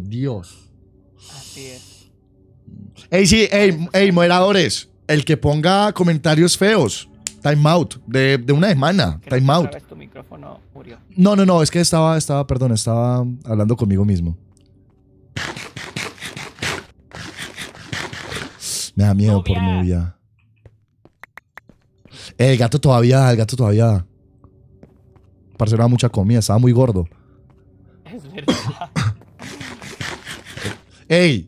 Dios. Así es. Ey, sí, ey, ey, moderadores. El que ponga comentarios feos. Time out. De, una semana. Time out. No, no, no. Es que estaba, estaba, perdón, estaba hablando conmigo mismo. Me da miedo por novia. El gato todavía, el gato todavía. Parece mucha comida, estaba muy gordo. Es verdad. Hey,